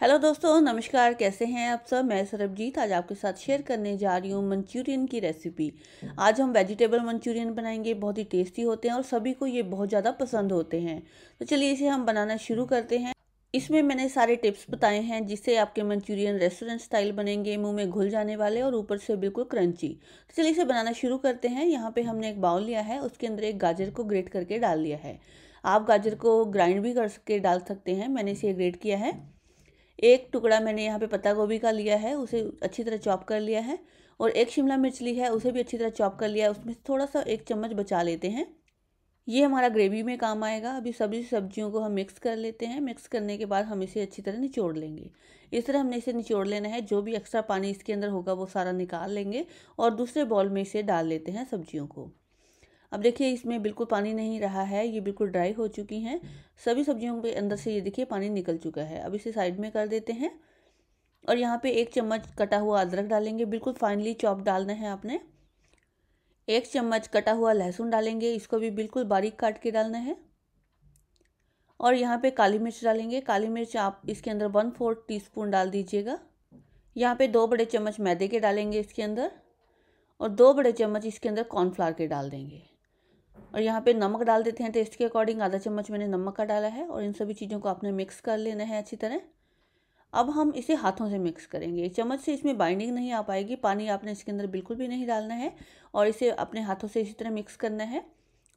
hello दोस्तों नमस्कार कैसे हैं आप सब मैं सरबजीत आज आपके साथ शेयर करने जा रही हूँ मंचूरियन की रेसिपी आज हम वेजिटेबल मंचूरियन बनाएंगे बहुत ही टेस्टी होते हैं और सभी को ये बहुत ज़्यादा पसंद होते हैं तो चलिए इसे हम बनाना शुरू करते हैं इसमें मैंने सारे टिप्स बताए हैं जिससे आपके मंचूरियन रेस्टोरेंट स्टाइल बनेंगे मुंह में घुल जाने वाले और ऊपर से बिल्कुल क्रंची तो चलिए इसे बनाना शुरू करते हैं यहाँ पे हमने एक बाउल लिया है उसके अंदर एक गाजर को ग्रेट करके डाल लिया है आप गाजर को ग्राइंड भी करके डाल सकते हैं मैंने इसे ग्रेट किया है एक टुकड़ा मैंने यहाँ पे पत्ता गोभी का लिया है उसे अच्छी तरह चॉप कर लिया है और एक शिमला मिर्च ली है उसे भी अच्छी तरह चॉप कर लिया है उसमें थोड़ा सा एक चम्मच बचा लेते हैं ये हमारा ग्रेवी में काम आएगा अभी सभी सब्जियों को हम मिक्स कर लेते हैं मिक्स करने के बाद हम इसे अच्छी तरह निचोड़ लेंगे इस तरह हमने इसे निचोड़ लेना है जो भी एक्स्ट्रा पानी इसके अंदर होगा वो सारा निकाल लेंगे और दूसरे बॉल में इसे डाल लेते हैं सब्जियों को अब देखिए इसमें बिल्कुल पानी नहीं रहा है ये बिल्कुल ड्राई हो चुकी हैं सभी सब्जियों के अंदर से ये देखिए पानी निकल चुका है अब इसे साइड में कर देते हैं और यहाँ पे एक चम्मच कटा हुआ अदरक डालेंगे बिल्कुल फाइनली चॉप डालना है आपने एक चम्मच कटा हुआ लहसुन डालेंगे इसको भी बिल्कुल बारीक काट के डालना है और यहाँ पे काली मिर्च डालेंगे काली मिर्च आप इसके अंदर वन फोर्थ टीस्पून डाल दीजिएगा यहाँ पे दो बड़े चम्मच मैदे के डालेंगे इसके अंदर और दो बड़े चम्मच इसके अंदर कॉर्नफ्लावर के डाल देंगे और यहाँ पे नमक डाल देते हैं टेस्ट के अकॉर्डिंग आधा चम्मच मैंने नमक का डाला है और इन सभी चीज़ों को आपने मिक्स कर लेना है अच्छी तरह अब हम इसे हाथों से मिक्स करेंगे एक चम्मच से इसमें बाइंडिंग नहीं आ पाएगी पानी आपने इसके अंदर बिल्कुल भी नहीं डालना है और इसे अपने हाथों से इसी तरह मिक्स करना है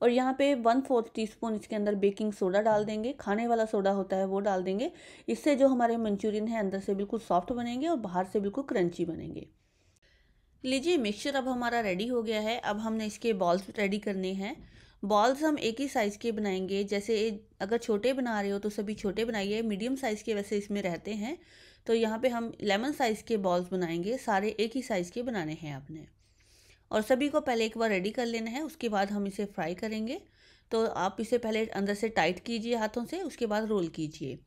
और यहाँ पे वन फोर्थ टीस्पून इसके अंदर बेकिंग सोडा डाल देंगे खाने वाला सोडा होता है वो डाल देंगे इससे जो हमारे मंचूरियन है अंदर से बिल्कुल सॉफ्ट बनेंगे और बाहर से बिल्कुल क्रंची बनेंगे लीजिए मिक्सचर अब हमारा रेडी हो गया है अब हमने इसके बॉल्स रेडी करने हैं बॉल्स हम एक ही साइज़ के बनाएंगे जैसे अगर छोटे बना रहे हो तो सभी छोटे बनाइए मीडियम साइज़ के वैसे इसमें रहते हैं तो यहाँ पे हम लेमन साइज़ के बॉल्स बनाएंगे सारे एक ही साइज़ के बनाने हैं आपने और सभी को पहले एक बार रेडी कर लेना है उसके बाद हम इसे फ्राई करेंगे तो आप इसे पहले अंदर से टाइट कीजिए हाथों से उसके बाद रोल कीजिए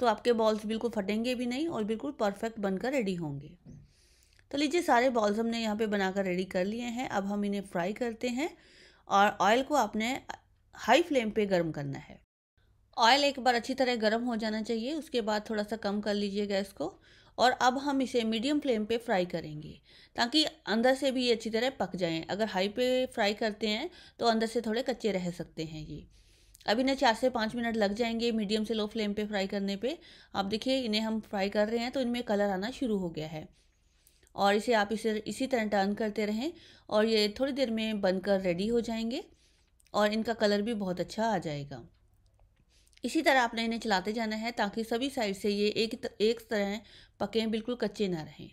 तो आपके बॉल्स बिल्कुल फटेंगे भी नहीं और बिल्कुल परफेक्ट बनकर रेडी होंगे तो लीजिए सारे बॉल्स हमने यहाँ पे बनाकर रेडी कर लिए हैं अब हम इन्हें फ्राई करते हैं और ऑयल को आपने हाई फ्लेम पे गर्म करना है ऑयल एक बार अच्छी तरह गर्म हो जाना चाहिए उसके बाद थोड़ा सा कम कर लीजिए गैस को और अब हम इसे मीडियम फ्लेम पे फ्राई करेंगे ताकि अंदर से भी ये अच्छी तरह पक जाएँ अगर हाई पे फ्राई करते हैं तो अंदर से थोड़े कच्चे रह सकते हैं ये अब इन्हें चार से पाँच मिनट लग जाएंगे मीडियम से लो फ्लेम पे फ्राई करने पे आप देखिए इन्हें हम फ्राई कर रहे हैं तो इनमें कलर आना शुरू हो गया है और इसे आप इसे इसी तरह टर्न करते रहें और ये थोड़ी देर में बनकर रेडी हो जाएंगे और इनका कलर भी बहुत अच्छा आ जाएगा इसी तरह आपने इन्हें चलाते जाना है ताकि सभी साइड से ये एक एक तरह पकें बिल्कुल कच्चे ना रहें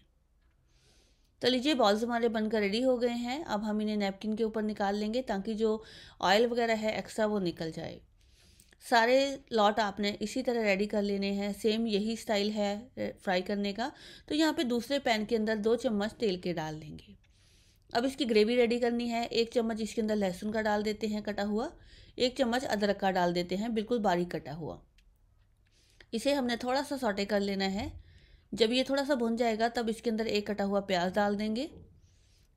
तो लीजिए बॉल्स हमारे बनकर रेडी हो गए हैं अब हम इन्हें नैपकिन के ऊपर निकाल लेंगे ताकि जो ऑयल वगैरह है एक्स्ट्रा वो निकल जाए सारे लॉट आपने इसी तरह रेडी कर लेने हैं सेम यही स्टाइल है फ्राई करने का तो यहाँ पे दूसरे पैन के अंदर दो चम्मच तेल के डाल देंगे अब इसकी ग्रेवी रेडी करनी है एक चम्मच इसके अंदर लहसुन का डाल देते हैं कटा हुआ एक चम्मच अदरक का डाल देते हैं बिल्कुल बारीक कटा हुआ इसे हमने थोड़ा सा सॉटे कर लेना है जब ये थोड़ा सा भुन जाएगा तब इसके अंदर एक कटा हुआ प्याज डाल देंगे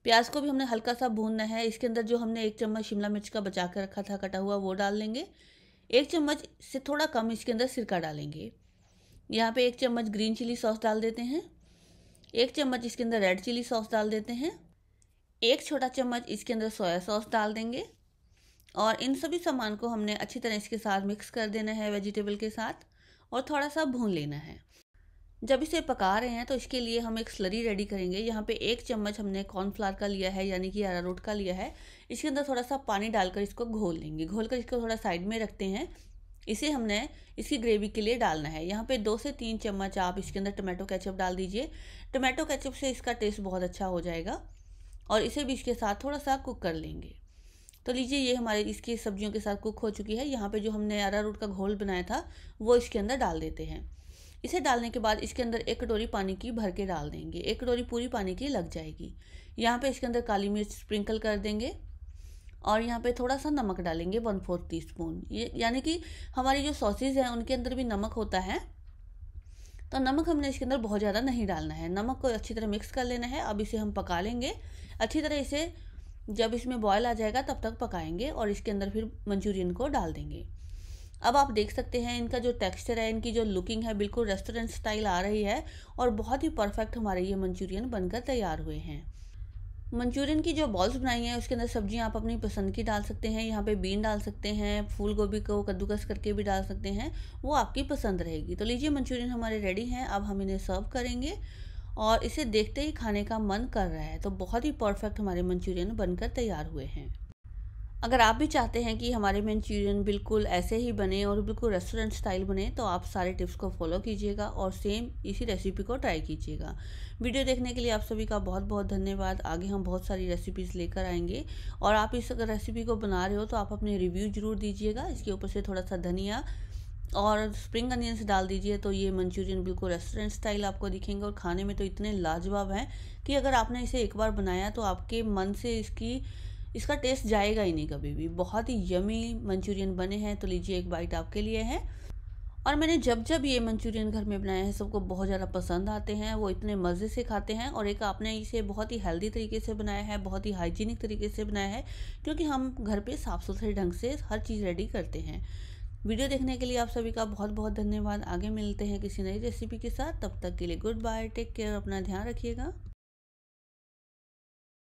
प्याज को भी हमने हल्का सा भूनना है इसके अंदर जो हमने एक चम्मच शिमला मिर्च का बचा कर रखा था कटा हुआ वो डाल लेंगे एक चम्मच से थोड़ा कम इसके अंदर सिरका डालेंगे यहाँ पे एक चम्मच ग्रीन चिली सॉस डाल देते हैं एक चम्मच इसके अंदर रेड चिली सॉस डाल देते हैं एक छोटा चम्मच इसके अंदर सोया सॉस डाल देंगे और इन सभी सामान को हमने अच्छी तरह इसके साथ मिक्स कर देना है वेजिटेबल के साथ और थोड़ा सा भून लेना है जब इसे पका रहे हैं तो इसके लिए हम एक स्लरी रेडी करेंगे यहाँ पे एक चम्मच हमने कॉर्नफ्लावर का लिया है यानी कि अरारोट का लिया है इसके अंदर थोड़ा सा पानी डालकर इसको घोल लेंगे घोल कर इसको थोड़ा साइड में रखते हैं इसे हमने इसकी ग्रेवी के लिए डालना है यहाँ पे दो से तीन चम्मच आप इसके अंदर टमाटो कैचअप डाल दीजिए टमाटो कैचअप से इसका टेस्ट बहुत अच्छा हो जाएगा और इसे भी इसके साथ थोड़ा सा कुक कर लेंगे तो लीजिए ये हमारे इसकी सब्जियों के साथ कुक हो चुकी है यहाँ पे जो हमने रूट का घोल बनाया था वो इसके अंदर डाल देते हैं इसे डालने के बाद इसके अंदर एक कटोरी पानी की भर के डाल देंगे एक कटोरी पूरी पानी की लग जाएगी यहाँ पे इसके अंदर काली मिर्च स्प्रिंकल कर देंगे और यहाँ पे थोड़ा सा नमक डालेंगे वन फोर्थ टी स्पून ये यानी कि हमारी जो सॉसेज हैं उनके अंदर भी नमक होता है तो नमक हमने इसके अंदर बहुत ज़्यादा नहीं डालना है नमक को अच्छी तरह मिक्स कर लेना है अब इसे हम पका लेंगे अच्छी तरह इसे जब इसमें बॉयल आ जाएगा तब तक पकाएंगे और इसके अंदर फिर मंचूरियन को डाल देंगे अब आप देख सकते हैं इनका जो टेक्सचर है इनकी जो लुकिंग है बिल्कुल रेस्टोरेंट स्टाइल आ रही है और बहुत ही परफेक्ट हमारे ये मंचूरियन बनकर तैयार हुए हैं मंचूरियन की जो बॉल्स बनाई हैं उसके अंदर सब्जियां आप अपनी पसंद की डाल सकते हैं यहाँ पे बीन डाल सकते हैं फूल गोभी को कद्दूकस करके भी डाल सकते हैं वो आपकी पसंद रहेगी तो लीजिए मंचूरियन हमारे रेडी हैं अब हम इन्हें सर्व करेंगे और इसे देखते ही खाने का मन कर रहा है तो बहुत ही परफेक्ट हमारे मंचूरियन बनकर तैयार हुए हैं अगर आप भी चाहते हैं कि हमारे मंचूरियन बिल्कुल ऐसे ही बने और बिल्कुल रेस्टोरेंट स्टाइल बने तो आप सारे टिप्स को फॉलो कीजिएगा और सेम इसी रेसिपी को ट्राई कीजिएगा वीडियो देखने के लिए आप सभी का बहुत बहुत धन्यवाद आगे हम बहुत सारी रेसिपीज़ लेकर आएंगे और आप इस अगर रेसिपी को बना रहे हो तो आप अपने रिव्यू ज़रूर दीजिएगा इसके ऊपर से थोड़ा सा धनिया और स्प्रिंग अनियंस डाल दीजिए तो ये मंचूरियन बिल्कुल रेस्टोरेंट स्टाइल आपको दिखेंगे और खाने में तो इतने लाजवाब हैं कि अगर आपने इसे एक बार बनाया तो आपके मन से इसकी इसका टेस्ट जाएगा ही नहीं कभी भी बहुत ही यमी मंचूरियन बने हैं तो लीजिए एक बाइट आपके लिए है और मैंने जब जब ये मंचूरियन घर में बनाए हैं सबको बहुत ज़्यादा पसंद आते हैं वो इतने मज़े से खाते हैं और एक आपने इसे बहुत ही हेल्दी तरीके से बनाया है बहुत ही हाइजीनिक तरीके से बनाया है क्योंकि हम घर पे साफ़ सुथरे ढंग से हर चीज़ रेडी करते हैं वीडियो देखने के लिए आप सभी का बहुत बहुत धन्यवाद आगे मिलते हैं किसी नई रेसिपी के साथ तब तक के लिए गुड बाय टेक केयर अपना ध्यान रखिएगा